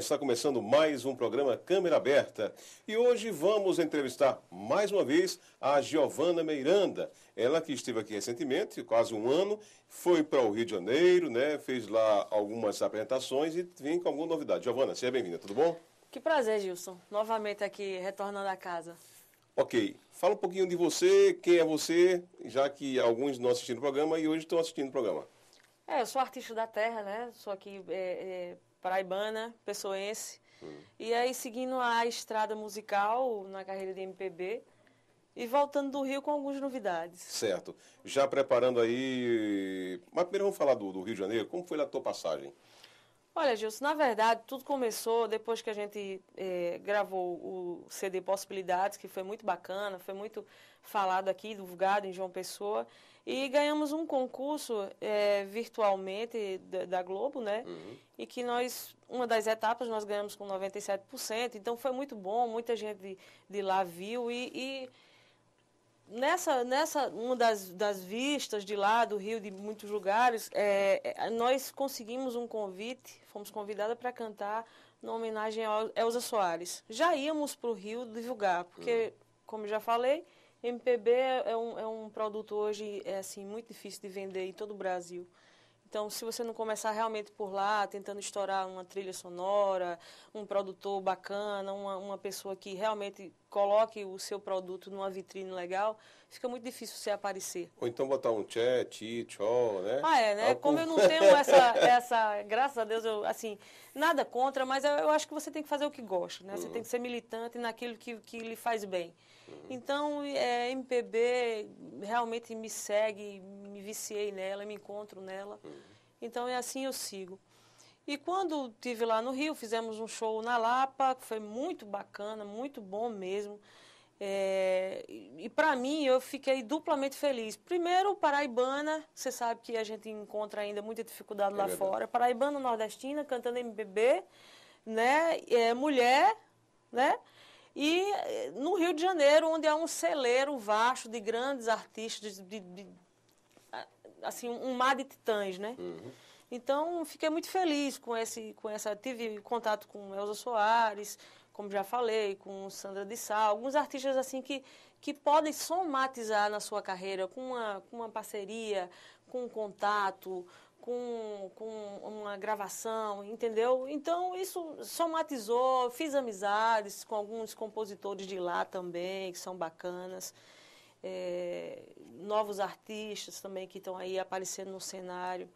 está começando mais um programa Câmera Aberta e hoje vamos entrevistar mais uma vez a Giovana Meiranda. Ela que esteve aqui recentemente, quase um ano, foi para o Rio de Janeiro, né? Fez lá algumas apresentações e vem com alguma novidade. Giovana, seja bem-vinda, tudo bom? Que prazer, Gilson. Novamente aqui, retornando à casa. Ok, fala um pouquinho de você, quem é você, já que alguns não assistiram o programa e hoje estão assistindo o programa. É, eu sou artista da terra, né? Sou aqui é, é paraibana, pessoense. Hum. E aí seguindo a estrada musical na carreira de MPB e voltando do Rio com algumas novidades. Certo. Já preparando aí. Mas primeiro vamos falar do, do Rio de Janeiro. Como foi a tua passagem? Olha, Gilson, na verdade, tudo começou depois que a gente eh, gravou o CD Possibilidades, que foi muito bacana, foi muito falado aqui, divulgado em João Pessoa. E ganhamos um concurso é, virtualmente da, da, Globo, né? Uhum. E que nós, uma das etapas, nós ganhamos com 97%. Então foi muito bom, muita gente de, de lá viu. E, e, nessa, nessa uma das, das vistas de lá, do Rio, de muitos lugares, é, é nós conseguimos um convite, fomos convidadas para cantar na homenagem a Elza Soares. Já íamos para o Rio divulgar, porque, uhum. como já falei MPB é um, é um produto hoje é assim muito difícil de vender em todo o Brasil. Então, se você não começar realmente por lá, tentando estourar uma trilha sonora, um produtor bacana, uma, uma pessoa que realmente coloque o seu produto numa vitrine legal, fica muito difícil você aparecer. Ou então botar um chat, tchó, oh, né? Ah, é, né? Algum... Como eu não tenho essa, essa graças a Deus, eu, assim, nada contra, mas eu, eu acho que você tem que fazer o que gosta, né? Você hum. tem que ser militante naquilo que, que lhe faz bem. Uhum. Então, é, MPB realmente me segue, me viciei nela, me encontro nela. Uhum. Então, é assim eu sigo. E quando tive lá no Rio, fizemos um show na Lapa, que foi muito bacana, muito bom mesmo. É, e para mim, eu fiquei duplamente feliz. Primeiro, paraibana, você sabe que a gente encontra ainda muita dificuldade é lá fora. Paraibana nordestina, cantando MPB, né? É, mulher, né? E eh, no Rio de Janeiro, onde há é um celeiro vasto de grandes artistas, de, de, assim, um mar de titãs, né? Uhum. Então, fiquei muito feliz com esse, com essa, tive contato com Elza Soares, como já falei, com Sandra de Sá, alguns artistas assim que, que podem somatizar na sua carreira com uma, com uma parceria, com um contato, com, com uma gravação, entendeu? Então, isso somatizou, fiz amizades com alguns compositores de lá também, que são bacanas. É, novos artistas também que estão aí aparecendo no cenário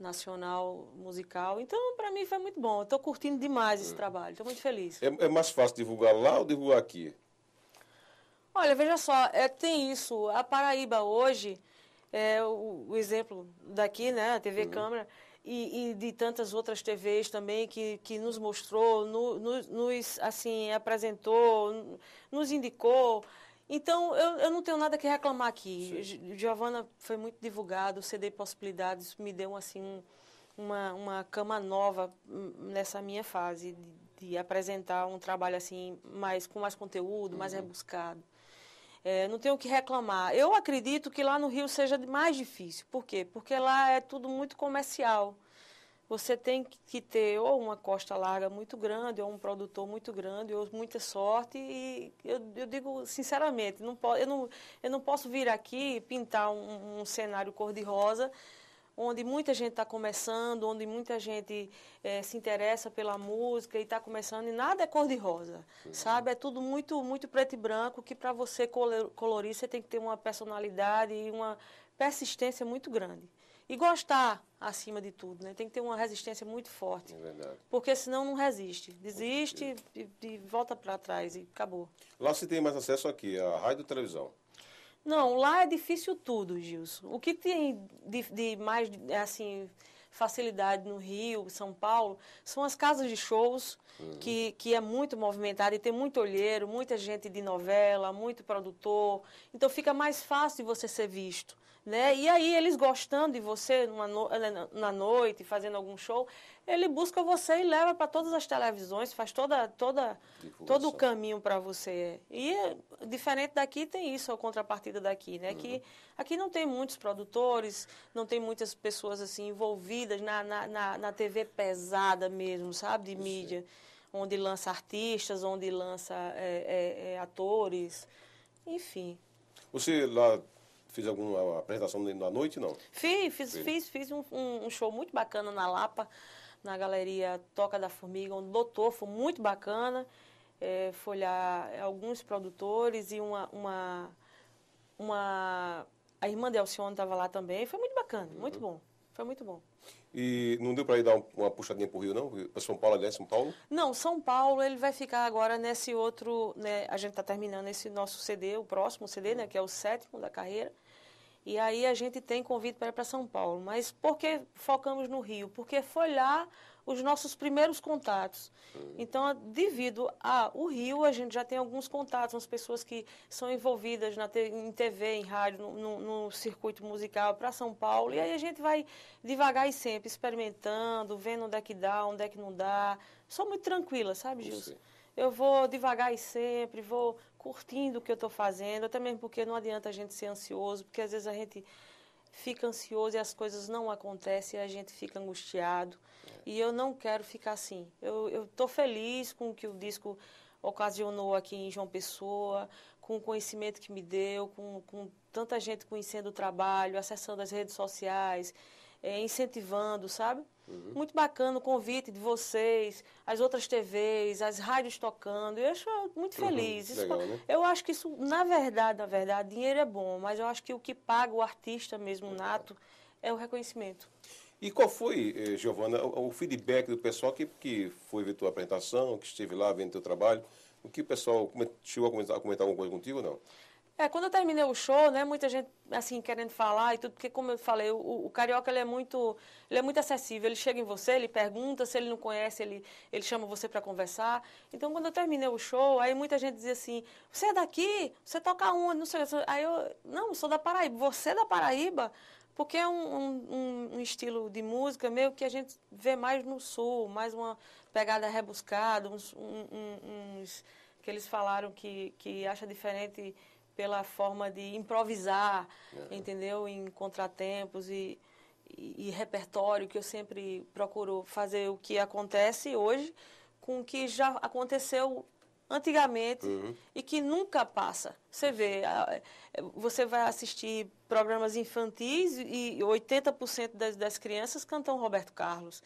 nacional musical. Então, para mim foi muito bom. Estou curtindo demais esse é. trabalho. Estou muito feliz. É, é, mais fácil divulgar lá ou divulgar aqui? Olha, veja só, é, tem isso. A Paraíba hoje é o, o exemplo daqui, né, a TV uhum. Câmara, e, e, de tantas outras TVs também que, que nos mostrou, no, no, nos assim apresentou, nos indicou. Então, eu, eu não tenho nada que reclamar aqui. Giovana foi muito divulgado, o CD Possibilidades me deu assim, uma, uma cama nova hum, nessa minha fase de, de apresentar um trabalho assim mais com mais conteúdo, mais uhum. rebuscado. É, não tenho o que reclamar. Eu acredito que lá no Rio seja mais difícil. Por quê? Porque lá é tudo muito comercial. Você tem que ter ou uma costa larga muito grande, ou um produtor muito grande, ou muita sorte. E eu, eu digo sinceramente, não po, eu, não, eu não posso vir aqui pintar um, um cenário cor-de-rosa onde muita gente está começando, onde muita gente é, se interessa pela música e está começando, e nada é cor-de-rosa, uhum. sabe? É tudo muito, muito preto e branco, que para você colorir, você tem que ter uma personalidade e uma persistência muito grande. E gostar, acima de tudo, né? Tem que ter uma resistência muito forte. É verdade. Porque senão não resiste. Desiste e, e volta para trás e acabou. Lá você tem mais acesso aqui, a rádio e televisão. Não, lá é difícil tudo, Gilson. O que tem de, de mais, assim, facilidade no Rio, São Paulo, são as casas de shows, uhum. que, que é muito movimentada e tem muito olheiro, muita gente de novela, muito produtor. Então fica mais fácil de você ser visto. Né? E aí eles gostando de você no, eh, na noite, fazendo algum show, ele busca você e leva para todas as televisões, faz toda, toda, todo o caminho para você. E é, diferente daqui tem isso, a contrapartida daqui, né? Uhum. Que aqui não tem muitos produtores, não tem muitas pessoas assim envolvidas na, na, na, na TV pesada mesmo, sabe, de mídia, onde lança artistas, onde lança é, é, é, atores, enfim. Você lá Fiz alguma apresentação na noite, não? Fiz, fiz, fiz, fiz um, um, show muito bacana na Lapa, na galeria Toca da Formiga, onde lotou, foi muito bacana. É, foi alguns produtores e uma, uma, uma... A irmã de Alcione estava lá também. Foi muito bacana, uhum. muito bom. Foi muito bom. E não deu para ir dar uma puxadinha para o Rio, não? Para São Paulo, aliás, São Paulo? Não, São Paulo ele vai ficar agora nesse outro, né? A gente está terminando esse nosso CD, o próximo CD, né? Que é o sétimo da carreira. E aí a gente tem convite para ir para São Paulo. Mas por que focamos no Rio? Porque foi lá os nossos primeiros contatos. Então, devido ao Rio, a gente já tem alguns contatos, umas pessoas que são envolvidas na em TV, em rádio, no, no, no circuito musical para São Paulo. E aí a gente vai devagar e sempre experimentando, vendo onde é que dá, onde é que não dá. Sou muito tranquila, sabe, Gilson? Eu vou devagar e sempre, vou curtindo o que eu estou fazendo, até mesmo porque não adianta a gente ser ansioso, porque às vezes a gente fica ansioso e as coisas não acontecem e a gente fica angustiado. É. E eu não quero ficar assim. Eu estou feliz com o que o disco ocasionou aqui em João Pessoa, com o conhecimento que me deu, com, com tanta gente conhecendo o trabalho, acessando as redes sociais, é, incentivando, sabe? Uhum. Muito bacana o convite de vocês, as outras TVs, as rádios tocando. Eu acho muito uhum, feliz. Uhum. Isso, né? Eu acho que isso, na verdade, na verdade, dinheiro é bom, mas eu acho que o que paga o artista mesmo, uhum. nato, é o reconhecimento. E qual foi, eh, Giovana, o, o feedback do pessoal que, que foi ver tua apresentação, que esteve lá vendo teu trabalho? O que o pessoal chegou a comentar, a comentar alguma coisa contigo ou não? É, quando eu terminei o show, né, muita gente assim querendo falar e tudo, porque como eu falei, o, o, carioca ele é muito, ele é muito acessível, ele chega em você, ele pergunta, se ele não conhece, ele, ele chama você para conversar. Então quando eu terminei o show, aí muita gente dizia assim: "Você é daqui? Você toca onde?" Não sei, aí eu, não, sou da Paraíba. Você é da Paraíba? Porque é um, um, um estilo de música meio que a gente vê mais no sul, mais uma pegada rebuscada, uns, um, uns que eles falaram que, que acha diferente pela forma de improvisar, é. entendeu? Em contratempos e, e, e, repertório, que eu sempre procuro fazer o que acontece hoje com o que já aconteceu antigamente uhum. e que nunca passa. Você vê, é, você vai assistir programas infantis e 80% das, das crianças cantam Roberto Carlos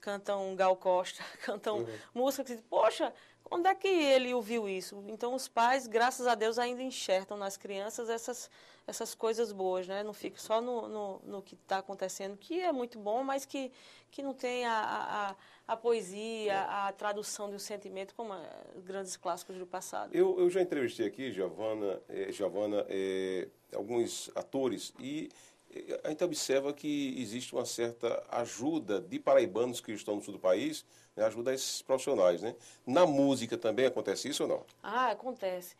cantam Gal Costa, cantam uhum. música que, poxa, onde é que ele ouviu isso? Então os pais, graças a Deus, ainda enxertam nas crianças essas, essas coisas boas, né? Não fica só no, no, no que está acontecendo, que é muito bom, mas que, que não tem a, a, a poesia, é. a tradução de um sentimento como os eh, grandes clássicos do passado. Eu, eu já entrevistei aqui, Giovana, eh, Giovana eh, alguns atores e a gente observa que existe uma certa ajuda de paraibanos que estão no sul do país, né, ajuda a esses profissionais. Né? Na música também acontece isso ou não? Ah, acontece.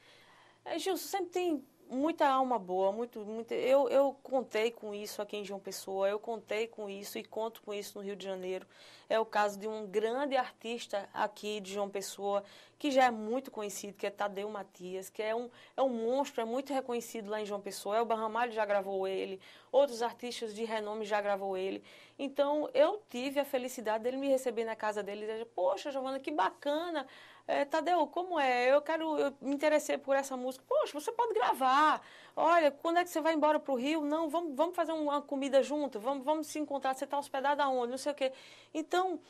É, Gilson, sempre tem muita alma boa, muito, muito. Eu, eu contei com isso aqui em João Pessoa, eu contei com isso e conto com isso no Rio de Janeiro. É o caso de um grande artista aqui de João Pessoa, que já é muito conhecido, que é Tadeu Matias, que é um, é um monstro, é muito reconhecido lá em João Pessoa. É o Barramalho já gravou ele, outros artistas de renome já gravou ele. Então, eu tive a felicidade dele me receber na casa dele e dizer, poxa, Giovana, que bacana, é, Tadeu, como é? Eu quero, eu me interessei por essa música. Poxa, você pode gravar. Olha, quando é que você vai embora para o Rio? Não, vamos, vamos fazer uma comida junto, vamos, vamos se encontrar, você está hospedado aonde? Não sei o quê. Então, então,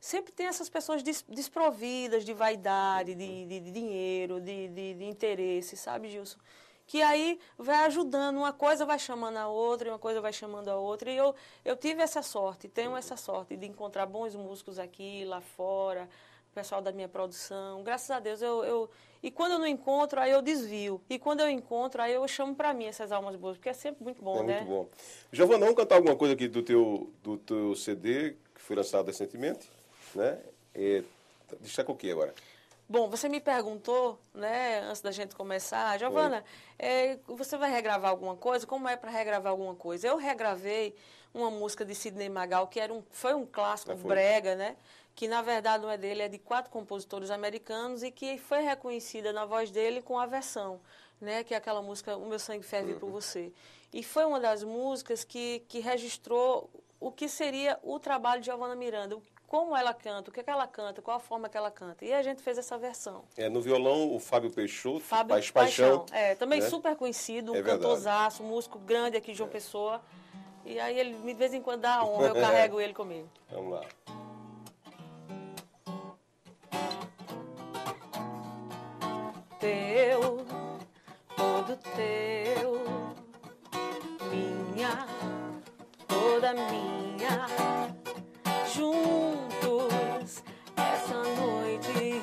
sempre tem essas pessoas des, desprovidas de vaidade, de, de, de dinheiro, de, de, de interesse, sabe, Gilson? que aí vai ajudando, uma coisa vai chamando a outra, uma coisa vai chamando a outra. E eu, eu tive essa sorte, tenho essa sorte de encontrar bons músicos aqui, lá fora, o pessoal da minha produção. Graças a Deus eu. eu e quando eu não encontro, aí eu desvio. E quando eu encontro, aí eu chamo para mim essas almas boas, porque é sempre muito bom, é né? Muito bom. Giovanna, vamos cantar alguma coisa aqui do teu, do teu CD foi lançado recentemente, né? E, destaca o que agora? Bom, você me perguntou, né, antes da gente começar, Giovana, é, você vai regravar alguma coisa? Como é para regravar alguma coisa? Eu regravei uma música de Sidney Magal, que era um, foi um clássico ah, foi. brega, né? Que na verdade não é dele, é de quatro compositores americanos e que foi reconhecida na voz dele com a versão, né? Que é aquela música O Meu Sangue Ferve uhum. por Você. E foi uma das músicas que, que registrou o que seria o trabalho de Giovanna Miranda, como ela canta, o que, é que ela canta, qual a forma que ela canta. E a gente fez essa versão. É, no violão, o Fábio Peixoto, Fábio Paixão. Paixão é, também né? super conhecido, é um é cantorzaço, um músico grande aqui de João é. Pessoa. E aí ele de vez em quando dá a honra, eu é. carrego ele comigo. Vamos lá. Teu, todo teu, minha toda minha. Juntos, essa noite,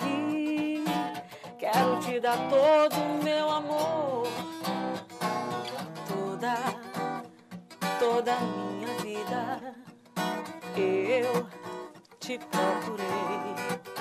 quero te dar todo o meu amor. Toda, toda minha vida, eu te procurei.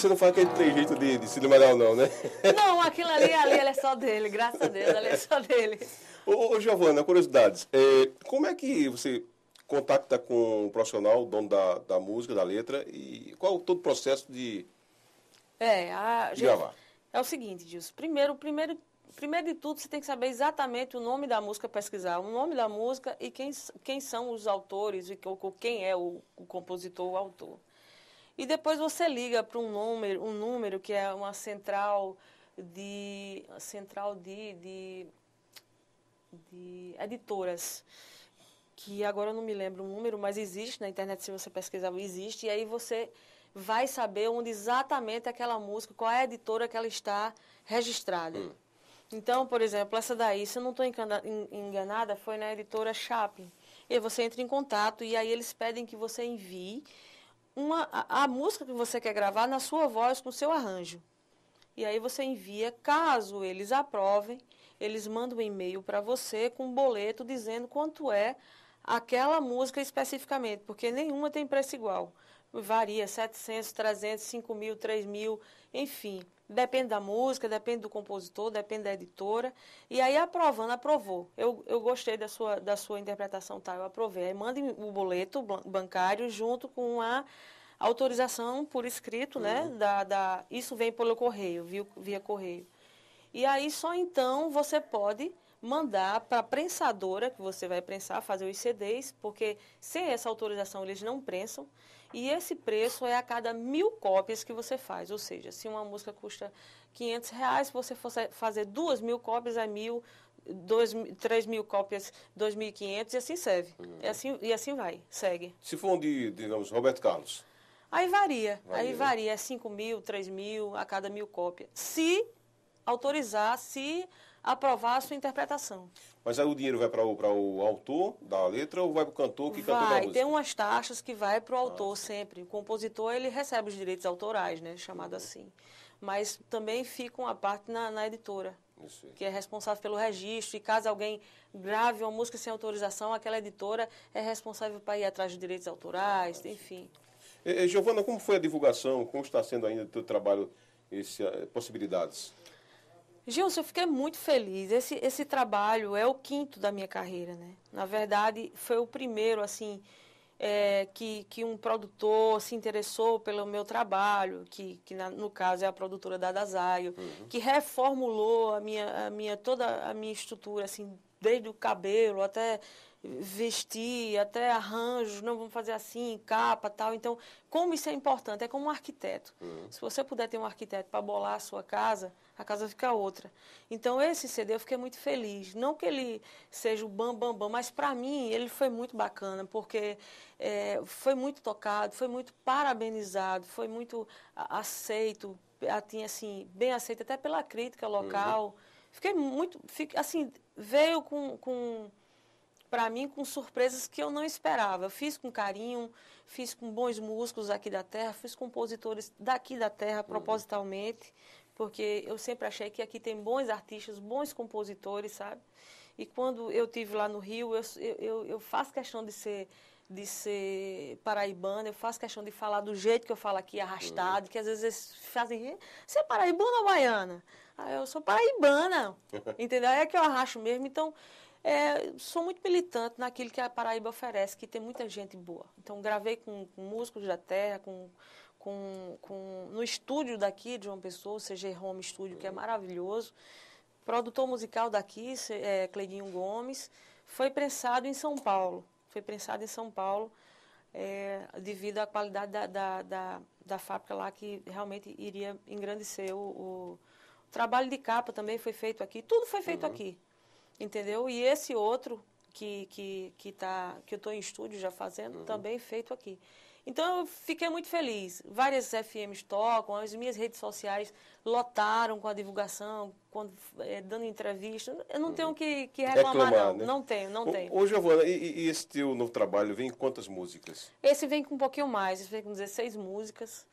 você não faz aquele jeito de, de cinemalhão, não, né? Não, aquilo ali, ali, é só dele, graças a Deus, ali é só dele. Ô, ô Giovana, curiosidades. É, como é que você contacta com o profissional, o dono da, da música, da letra, e qual é todo o processo de, é, a, de gravar? É o seguinte, Gilson. Primeiro, primeiro, primeiro de tudo, você tem que saber exatamente o nome da música, pesquisar o nome da música e quem, quem são os autores e quem é o, o compositor, o autor. E depois você liga para um número, um número que é uma central de central de, de, de editoras que agora eu não me lembro o número, mas existe na internet se você pesquisar, existe e aí você vai saber onde exatamente aquela música, qual é a editora que ela está registrada. Hum. Então, por exemplo, essa daí, se eu não estou enganada, foi na editora Chapin. E você entra em contato e aí eles pedem que você envie uma, a, a música que você quer gravar na sua voz, com o seu arranjo. E aí você envia, caso eles aprovem, eles mandam um e-mail para você com um boleto dizendo quanto é aquela música especificamente, porque nenhuma tem preço igual. Varia, 700, 300, 5 mil, 3 mil, enfim. Depende da música, depende do compositor, depende da editora. E aí aprovando, aprovou. Eu, eu gostei da sua, da sua interpretação, tá? Eu aprovei. Aí manda o boleto bancário junto com a autorização por escrito, né? uhum. né? Da, da, isso vem pelo correio, via, via correio. E aí só então você pode mandar para a prensadora, que você vai prensar, fazer os CDs, porque sem essa autorização eles não prensam. E esse preço é a cada mil cópias que você faz. Ou seja, se uma música custa 500 reais, se você for fazer duas mil cópias, é mil, dois, três mil cópias, 2.500 e assim serve. Uhum. E, assim, e assim vai, segue. Se for um de, digamos, Roberto Carlos. Aí varia, varia. aí né? varia, é 5 mil, 3 mil a cada mil cópias. Se autorizar, se aprovar a sua interpretação. Mas aí o dinheiro vai para o, o autor da letra ou vai para o cantor que cantou a música? Tem umas taxas que vai para o ah, autor ah. sempre. O compositor ele recebe os direitos autorais, né, chamado uhum. assim. Mas também fica uma parte na, na editora, que é responsável pelo registro. E caso alguém grave uma música sem autorização, aquela editora é responsável para ir atrás de direitos autorais, ah, enfim. Giovana, como foi a divulgação? Como está sendo ainda o teu trabalho, esse, eh, possibilidades? Gilson, eu fiquei muito feliz. Esse, esse trabalho é o quinto da minha carreira, né? Na verdade, foi o primeiro, assim, é, que, que um produtor se interessou pelo meu trabalho, que, que na, no caso é a produtora da Dazaio, uhum. que reformulou a minha, a minha, toda a minha estrutura, assim, desde o cabelo até vestir, até arranjos, não vamos fazer assim, capa, tal. Então, como isso é importante, é como um arquiteto. Uhum. Se você puder ter um arquiteto para bolar a sua casa, a casa fica outra. Então, esse CD eu fiquei muito feliz. Não que ele seja o bam, bam, bam, mas para mim ele foi muito bacana, porque é, foi muito tocado, foi muito parabenizado, foi muito aceito, tinha assim, bem aceito até pela crítica uhum. local. Uhum. Fiquei muito, assim, veio com, com para mim com surpresas que eu não esperava. Eu fiz com carinho, fiz com bons músicos aqui da terra, fiz compositores daqui da terra uhum. propositalmente, porque eu sempre achei que aqui tem bons artistas, bons compositores, sabe? E quando eu tive lá no Rio, eu, eu, eu faço questão de ser de ser paraibana, eu faço questão de falar do jeito que eu falo aqui, arrastado, hum. que às vezes eles fazem, você é paraibana ou baiana? Ah, eu sou paraibana, entendeu? É que eu arracho mesmo, então é, sou muito militante naquilo que a Paraíba oferece, que tem muita gente boa. Então gravei com, com músicos da terra, com com, com, no estúdio daqui de João Pessoa, o CG Home Studio, que é maravilhoso. Produtor musical daqui, é, Cleidinho Gomes, foi prensado em São Paulo. Foi prensado em São Paulo é, devido à qualidade da, da, da, da, fábrica lá, que realmente iria engrandecer o, o, trabalho de capa também foi feito aqui. Tudo foi feito uhum. aqui, entendeu? E esse outro que, que, que, tá, que eu estou em estúdio já fazendo, uhum. também feito aqui. Então eu fiquei muito feliz. Várias FMs tocam, as minhas redes sociais lotaram com a divulgação, quando, é, eh, dando entrevista. Eu não tenho uhum. que, que reclamar, Reclamar, não. Né? Não tenho, não o, tenho. Ô, Giovana, e, e esse teu novo trabalho vem com quantas músicas? Esse vem com um pouquinho mais, esse vem com 16 músicas.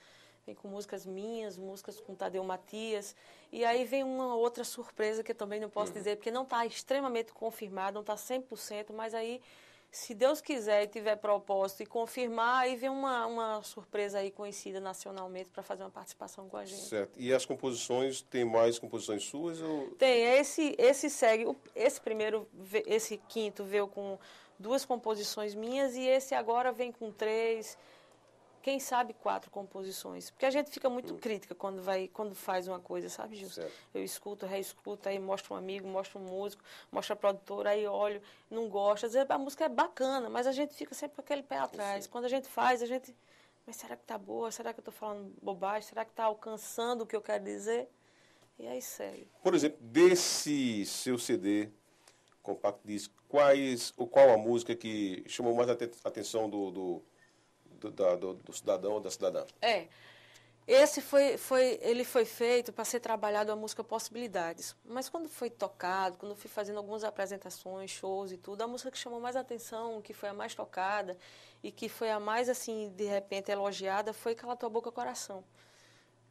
Vem com músicas minhas, músicas com Tadeu Matias. E aí vem uma outra surpresa que eu também não posso uhum. dizer, porque não está extremamente confirmado, não está 100%, mas aí se Deus quiser e tiver propósito e confirmar, aí vem uma, uma surpresa aí conhecida nacionalmente para fazer uma participação com a gente. Certo. E as composições, tem mais composições suas? Ou... Tem, esse, esse segue, esse primeiro, esse quinto veio com duas composições minhas e esse agora vem com três quem sabe quatro composições. Porque a gente fica muito hum. crítica quando vai, quando faz uma coisa, sabe, Gilson? Certo. Eu escuto, reescuto, aí mostro um amigo, mostro um músico, mostro a produtora, aí olho, não gosto. Às vezes a música é bacana, mas a gente fica sempre com aquele pé atrás. Sim. Quando a gente faz, a gente. Mas será que tá boa? Será que eu estou falando bobagem? Será que tá alcançando o que eu quero dizer? E aí segue. Por exemplo, desse seu CD, compacto disco, quais, ou qual a música que chamou mais a atenção do, do do, do, do cidadão ou da cidadã. É. Esse foi, foi, ele foi feito para ser trabalhado a música Possibilidades. Mas quando foi tocado, quando fui fazendo algumas apresentações, shows e tudo, a música que chamou mais atenção, que foi a mais tocada e que foi a mais, assim, de repente elogiada, foi Cala Tua Boca Coração.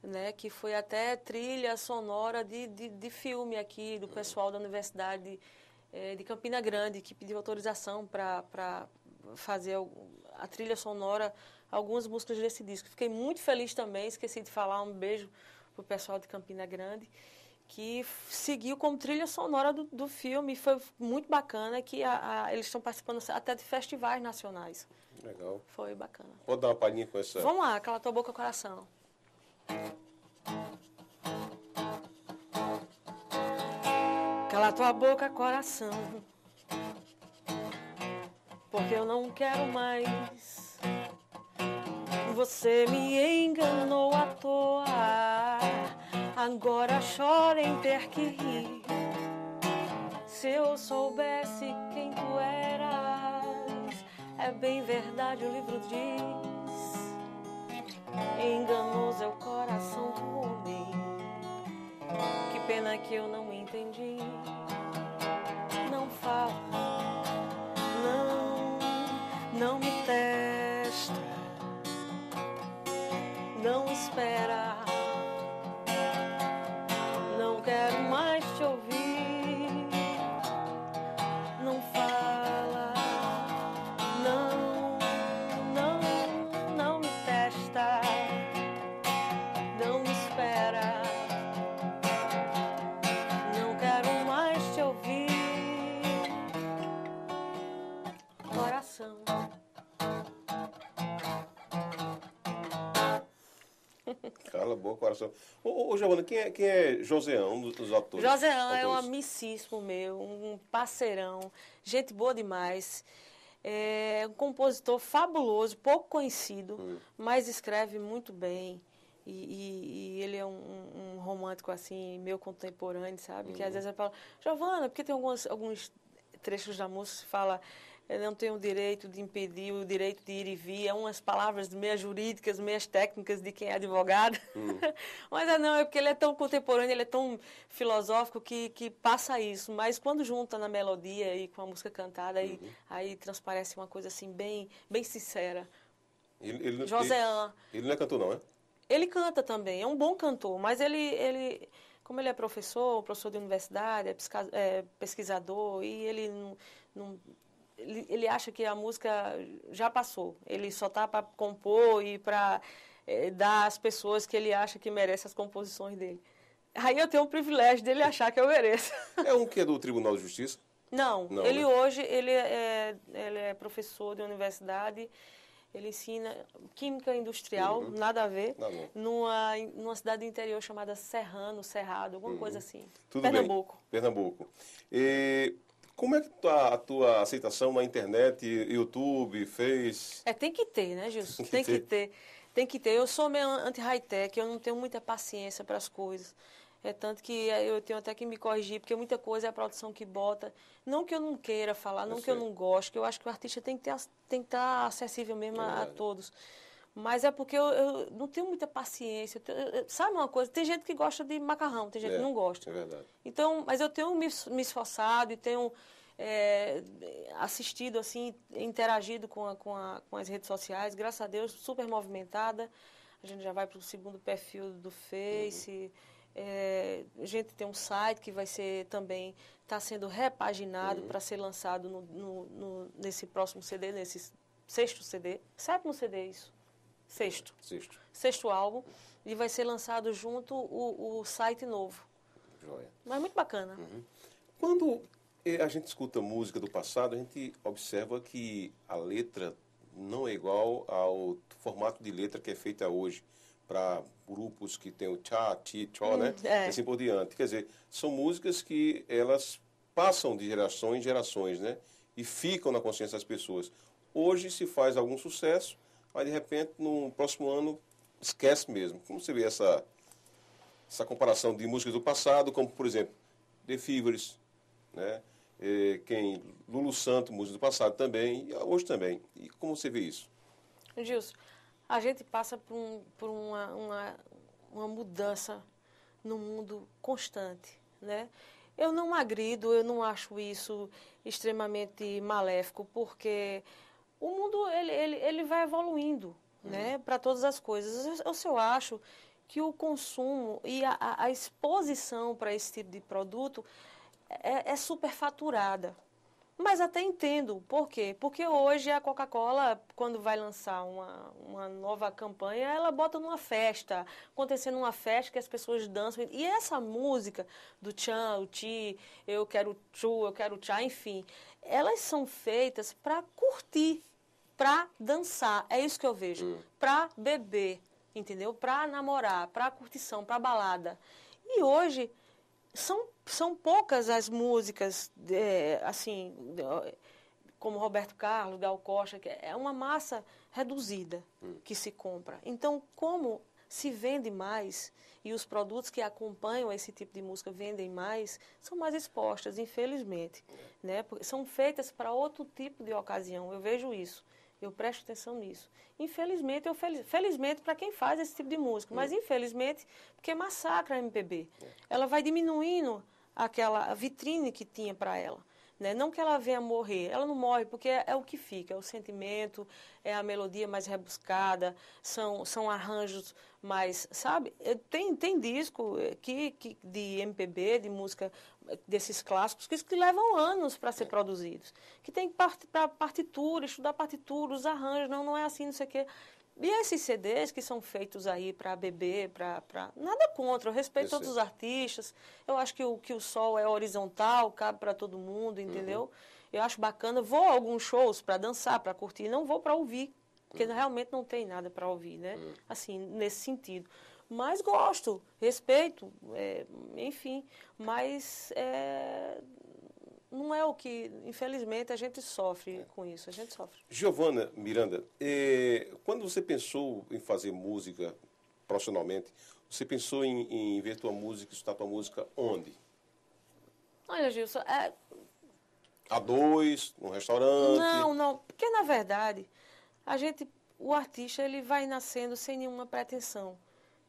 Né? Que foi até trilha sonora de, de, de filme aqui, do pessoal da Universidade eh, de Campina Grande, que pediu autorização para fazer a trilha sonora, algumas músicas desse disco. Fiquei muito feliz também, esqueci de falar, um beijo pro pessoal de Campina Grande, que seguiu como trilha sonora do, do filme. Foi muito bacana que a, a, eles estão participando até de festivais nacionais. Legal. Foi bacana. Vou dar uma palhinha com essa. Vamos lá, cala tua boca, coração. Cala tua boca, coração porque eu não quero mais. Você me enganou à toa, agora chora em ter que rir. Se eu soubesse quem tu eras, é bem verdade, o livro diz. Enganou seu coração do homem. Que pena que eu não entendi. Não fala. espera. o coração. Ô, ô Giovana, quem é, quem é Joseão, um dos atores? Joseão é um amicíssimo meu, um parceirão, gente boa demais. É um compositor fabuloso, pouco conhecido, hum. mas escreve muito bem. E, e, e, ele é um, um, romântico, assim, meu contemporâneo, sabe? Que às uhum. vezes eu falo, Giovana, porque tem alguns, alguns trechos da música que fala eu não tenho o direito de impedir, o direito de ir e vir. É umas palavras meias jurídicas, meias técnicas de quem é advogado. Hum. Mas ah, não, é porque ele é tão contemporâneo, ele é tão filosófico que, que passa isso. Mas quando junta na melodia e com a música cantada, uhum. aí, aí transparece uma coisa assim bem, bem sincera. Ele, ele, Joséan. Ele, ele não é cantor, não, é? Ele canta também, é um bom cantor, mas ele, ele como ele é professor, professor de universidade, é, é pesquisador, e ele não, não ele, ele acha que a música já passou. Ele só tá para compor e para é, eh, dar às pessoas que ele acha que merece as composições dele. Aí eu tenho o privilégio dele achar que eu mereço. É um que é do Tribunal de Justiça? Não, Não ele né? hoje ele é, ele é professor de universidade, ele ensina química industrial, uhum. nada a ver, tá numa, numa cidade do interior chamada Serrano, Cerrado, alguma uhum. coisa assim. Tudo Pernambuco. Bem. Pernambuco. E como é que tá a tua aceitação na internet, YouTube, Face? É, tem que ter, né, Gilson? Tem que, que ter. Tem que ter. Eu sou meio anti-high-tech, eu não tenho muita paciência para as coisas. É tanto que eh, eu tenho até que me corrigir, porque muita coisa é a produção que bota. Não que eu não queira falar, não eu que sei. eu não goste, que eu acho que o artista tem que estar tá acessível mesmo é a, a todos. Mas é porque eu, eu não tenho muita paciência. Eu, eu, sabe uma coisa? Tem gente que gosta de macarrão, tem gente é, que não gosta. É verdade. Então, mas eu tenho me, me esforçado e tenho é, assistido, assim, interagido com, a, com, a, com, as redes sociais. Graças a Deus, super movimentada. A gente já vai para o segundo perfil do Face. Uhum. É, a gente tem um site que vai ser também, está sendo repaginado uhum. para ser lançado no, no, no, nesse próximo CD, nesse sexto CD, sétimo CD, isso. Sexto. Sexto. Sexto álbum. E vai ser lançado junto o, o site novo. Joia. Mas muito bacana. Uhum. Quando eh, a gente escuta música do passado, a gente observa que a letra não é igual ao formato de letra que é feita hoje para grupos que tem o tchá, ti, tchó, hum, né? É. Assim por diante. Quer dizer, são músicas que elas passam de gerações em gerações, né? E ficam na consciência das pessoas. Hoje se faz algum sucesso, mas de repente no próximo ano esquece mesmo. Como você vê essa, essa comparação de músicas do passado, como por exemplo The Fevers, né? E, é, quem Lulu Santo, música do passado também, e hoje também. E como você vê isso? Gilson, a gente passa por, um, por uma, uma, uma mudança no mundo constante, né? Eu não agrido, eu não acho isso extremamente maléfico, porque o mundo ele, ele, ele vai evoluindo uhum. né, para todas as coisas. Eu, eu, acho que o consumo e a, a exposição para esse tipo de produto é, é superfaturada. Mas até entendo. Por quê? Porque hoje a Coca-Cola, quando vai lançar uma, uma nova campanha, ela bota numa festa, acontecendo uma festa que as pessoas dançam. E essa música do Chan o ti, eu quero chu eu quero chá enfim, elas são feitas para curtir para dançar, é isso que eu vejo, hum. para beber, entendeu? Para namorar, para curtição, para balada. E hoje são, são poucas as músicas, é, assim, como Roberto Carlos, Gal Costa, que é uma massa reduzida hum. que se compra. Então, como se vende mais e os produtos que acompanham esse tipo de música vendem mais, são mais expostas, infelizmente. É. Né? Porque são feitas para outro tipo de ocasião, eu vejo isso. Eu presto atenção nisso. Infelizmente, eu feliz felizmente para quem faz esse tipo de música, mas hum. infelizmente porque massacra a MPB. É. Ela vai diminuindo aquela vitrine que tinha para ela. Né? Não que ela venha morrer, ela não morre porque é, é, o que fica, é o sentimento, é a melodia mais rebuscada, são, são arranjos mais, sabe? Eh, tem, tem disco eh, que, que de MPB, de música desses clássicos que, que levam anos para ser é. produzidos, que tem que part, partitura, estudar partitura, os arranjos, não, não é assim, não sei o quê. E esses CDs que são feitos aí para beber para pra... nada contra, eu respeito Isso. todos os artistas. Eu acho que o, que o sol é horizontal, cabe para todo mundo, entendeu? Uhum. Eu acho bacana. Vou a alguns shows para dançar, para curtir, não vou para ouvir, porque uhum. realmente não tem nada para ouvir, né? Uhum. Assim, nesse sentido. Mas gosto, respeito, é, enfim. Mas é, não é o que, infelizmente, a gente sofre é. com isso. A gente sofre. Giovana Miranda, é, quando você pensou em fazer música profissionalmente, você pensou em, em ver tua música, estudar tua música onde? Olha, Gilson, é... a dois, num restaurante? Não, não, porque na verdade a gente, o artista ele vai nascendo sem nenhuma pretensão.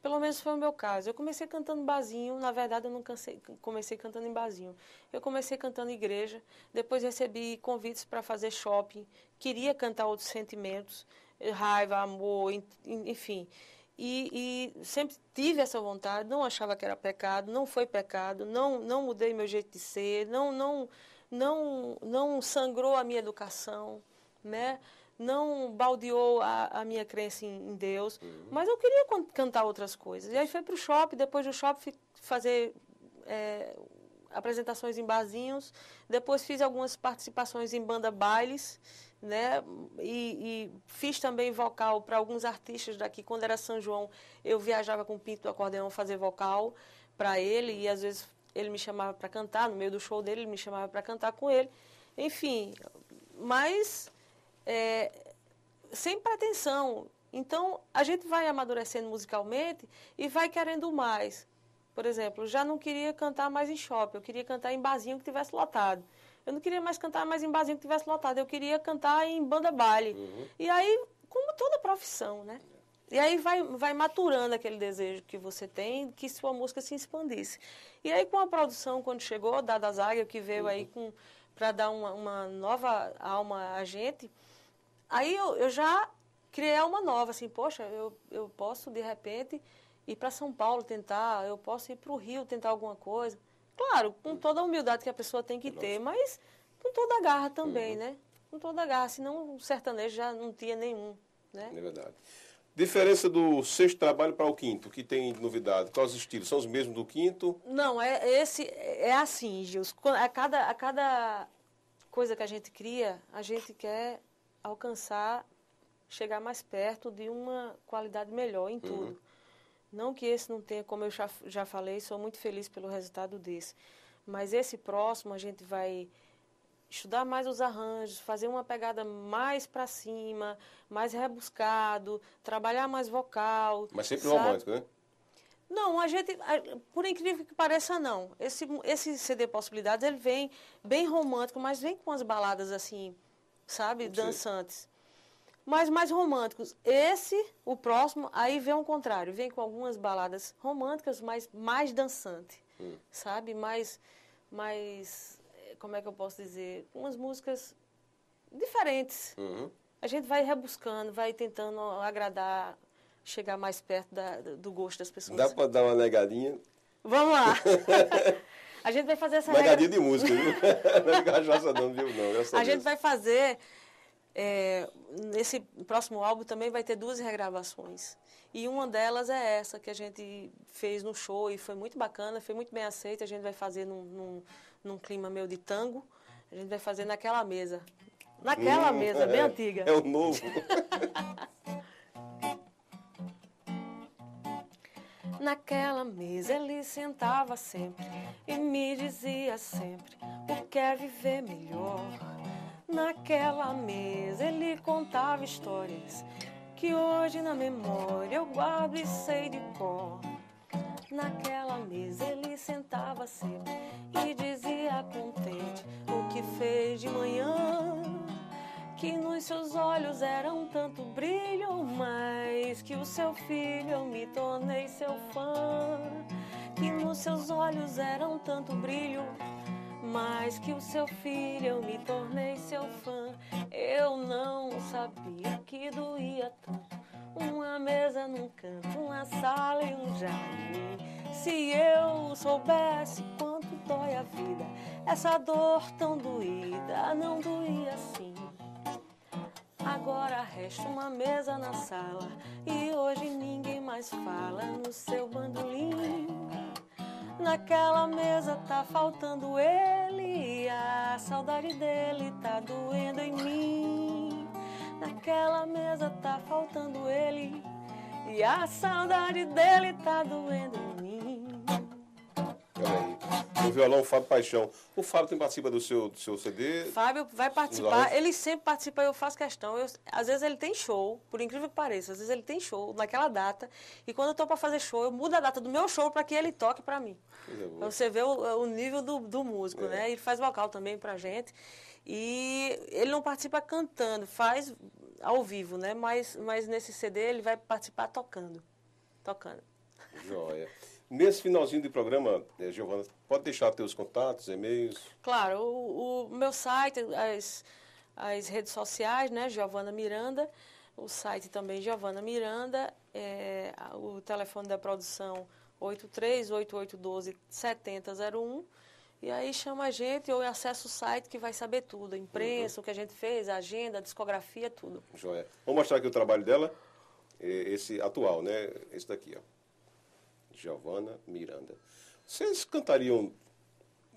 Pelo menos foi o meu caso. Eu comecei cantando bazinho, na verdade eu não cansei, comecei cantando em bazinho. Eu comecei cantando igreja, depois recebi convites para fazer shopping, queria cantar outros sentimentos, eh, raiva, amor, enfim. E, e, sempre tive essa vontade, não achava que era pecado, não foi pecado, não, não mudei meu jeito de ser, não, não, não, não sangrou a minha educação, né? não baldeou a, a minha crença em, em Deus, uhum. mas eu queria cantar outras coisas. E aí fui para o shopping, depois do shopping fazer é, apresentações em barzinhos, depois fiz algumas participações em banda bailes, né? E, e fiz também vocal para alguns artistas daqui. Quando era São João, eu viajava com o Pinto do Acordeão fazer vocal para ele e às vezes ele me chamava para cantar, no meio do show dele, ele me chamava para cantar com ele. Enfim, mas é, sem pretensão. Então, a gente vai amadurecendo musicalmente e vai querendo mais. Por exemplo, já não queria cantar mais em shopping, eu queria cantar em barzinho que tivesse lotado. Eu não queria mais cantar mais em barzinho que tivesse lotado, eu queria cantar em banda baile. Uhum. E aí, como toda profissão, né? E aí vai, vai maturando aquele desejo que você tem que sua música se expandisse. E aí com a produção, quando chegou, Dada Zaga, que veio uhum. aí para dar uma, uma nova alma a gente, Aí eu, eu já criei uma nova, assim, poxa, eu, eu posso de repente ir para São Paulo tentar, eu posso ir para o Rio tentar alguma coisa. Claro, com toda a humildade que a pessoa tem que é ter, mas com toda a garra também, uhum. né? Com toda a garra, senão o sertanejo já não tinha nenhum, né? É verdade. Diferença do sexto trabalho para o quinto, que tem novidade? Quais os estilos? São os mesmos do quinto? Não, é, é esse é assim, Gil A cada, a cada coisa que a gente cria, a gente quer alcançar, chegar mais perto de uma qualidade melhor em tudo. Uhum. Não que esse não tenha, como eu já, já falei, sou muito feliz pelo resultado desse. Mas esse próximo a gente vai estudar mais os arranjos, fazer uma pegada mais para cima, mais rebuscado, trabalhar mais vocal. Mas sempre sabe? romântico, né? Não, a gente, por incrível que pareça, não. Esse, esse CD Possibilidades, ele vem bem romântico, mas vem com as baladas assim, sabe? Sim. Dançantes. Mas mais românticos. Esse, o próximo, aí vem o contrário. Vem com algumas baladas românticas, mas mais dançante, hum. sabe? Mais, mais, eh, como é que eu posso dizer? Umas músicas diferentes. Uhum. A gente vai rebuscando, vai tentando agradar, chegar mais perto da, do gosto das pessoas. Dá para dar uma negadinha? Vamos lá. A gente vai fazer essa Pegadinha regra... de música, viu? não é não, viu? Não, a, a gente vai fazer... É, nesse próximo álbum também vai ter duas regravações. E uma delas é essa que a gente fez no show e foi muito bacana, foi muito bem aceita. A gente vai fazer num, num, num clima meio de tango. A gente vai fazer naquela mesa. Naquela hum, mesa, é, bem antiga. É o novo. Naquela mesa ele sentava sempre e me dizia sempre o que é viver melhor. Naquela mesa ele contava histórias que hoje na memória eu guardo e sei de cor. Naquela mesa ele sentava sempre e dizia contente o que fez de manhã que nos seus olhos era um tanto brilho, mas que o seu filho eu me tornei seu fã. Que nos seus olhos era um tanto brilho, mas que o seu filho eu me tornei seu fã. Eu não sabia que doía tanto. Uma mesa num canto, uma sala e um jardim. Se eu soubesse quanto dói a vida, essa dor tão doída não doía assim. Agora resta uma mesa na sala e hoje ninguém mais fala no seu bandolim. Naquela mesa tá faltando ele e a saudade dele tá doendo em mim. Naquela mesa tá faltando ele e a saudade dele tá doendo em mim o violão o Fábio Paixão. O Fábio tem participa do seu, do seu CD? Fábio vai participar, ele sempre participa, eu faço questão. Eu, às vezes ele tem show, por incrível que pareça, às vezes ele tem show naquela data. E quando eu estou para fazer show, eu mudo a data do meu show para que ele toque para mim. É você vê o, o nível do, do músico, é. né? Ele faz vocal também pra gente. E ele não participa cantando, faz ao vivo, né? Mas, mas nesse CD ele vai participar tocando. Tocando. Joia. Nesse finalzinho do programa, eh, Giovana, pode deixar teus contatos, e-mails? Claro, o, o, meu site, as, as redes sociais, né, Giovana Miranda, o site também Giovana Miranda, é, o telefone da produção 8388127001. E aí chama a gente ou acessa o site que vai saber tudo, a imprensa, uhum. o que a gente fez, a agenda, a discografia, tudo. Joia. Vou mostrar aqui o trabalho dela, esse atual, né? Esse daqui, ó. Giovanna Miranda. Vocês cantariam,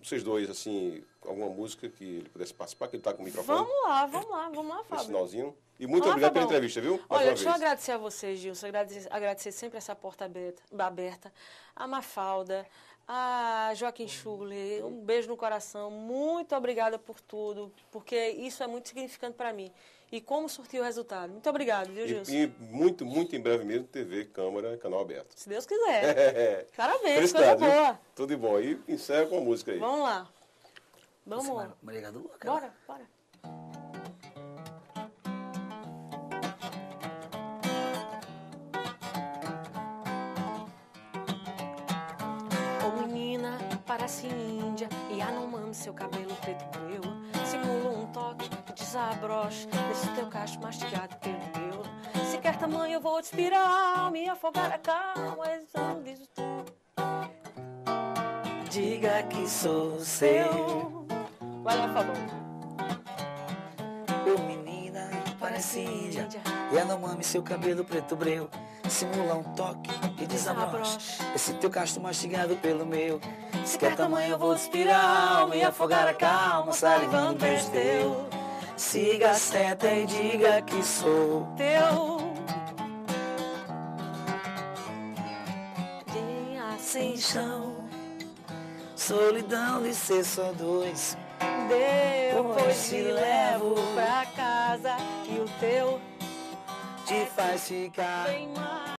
vocês dois, assim, alguma música que ele pudesse participar, que ele está com o microfone? Vamos lá, vamos lá, vamos lá, Fábio. sinalzinho. E muito obrigado pela entrevista, viu? Mais Olha, deixa eu agradecer a vocês, Gilson, agradecer, agradecer sempre essa porta aberta, aberta a Mafalda, a Joaquim Schuller, um beijo no coração, muito obrigada por tudo, porque isso é muito significante para mim e como surtiu o resultado. Muito obrigado, viu, Gilson? E, e muito, muito em breve mesmo, TV, Câmara, canal aberto. Se Deus quiser. É. Parabéns, Prestado, coisa boa. Viu? Tudo de bom. E encerra com a música aí. Vamos lá. Vamos. lá. Bora, bora. Ô menina, a índia e anomando seu cabelo preto eu Simulou um toque a broche desse teu cacho mastigado pelo meu. Se quer tamanho, eu vou te espiral, me afogar a calma, exame diz o teu. Diga que sou seu. Vai lá, favor Eu, menina, parece índia. E ela mame seu cabelo preto breu. Simula um toque e desabroche Esse teu casto mastigado pelo meu. Se quer tamanho, eu vou te espiral, me afogar a calma, salivando beijo teu. Siga a seta e diga que sou teu. De sem assim, chão, solidão de ser só dois. Depois te levo pra casa e o teu te faz ficar.